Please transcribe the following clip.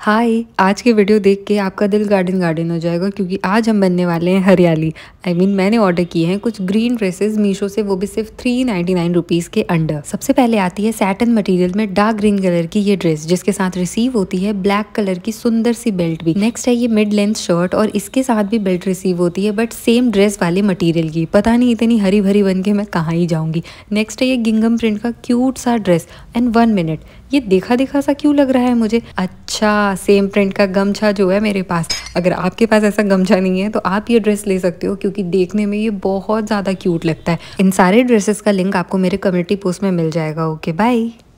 हाय आज की वीडियो देख के आपका दिल गार्डन गार्डन हो जाएगा क्योंकि आज हम बनने वाले हैं हरियाली आई I मीन mean, मैंने ऑर्डर किए हैं कुछ ग्रीन ड्रेसेस मीशो से वो भी सिर्फ थ्री नाइनटी नाइन रुपीज के अंडर सबसे पहले आती है सैटन मटेरियल में डार्क ग्रीन कलर की ये ड्रेस जिसके साथ रिसीव होती है ब्लैक कलर की सुंदर सी बेल्ट भी नेक्स्ट है ये मिड लेंथ शर्ट और इसके साथ भी बेल्ट रिसीव होती है बट सेम ड्रेस वाले मटीरियल की पता नहीं इतनी हरी भरी बन के मैं कहाँ ही जाऊंगी नेक्स्ट है ये गिंगम प्रिंट का क्यूट सा ड्रेस एंड वन मिनट ये देखा देखा सा क्यों लग रहा है मुझे अच्छा सेम प्रिंट का गमछा जो है मेरे पास अगर आपके पास ऐसा गमछा नहीं है तो आप ये ड्रेस ले सकते हो क्योंकि देखने में ये बहुत ज़्यादा क्यूट लगता है इन सारे ड्रेसेस का लिंक आपको मेरे कम्युनिटी पोस्ट में मिल जाएगा ओके बाय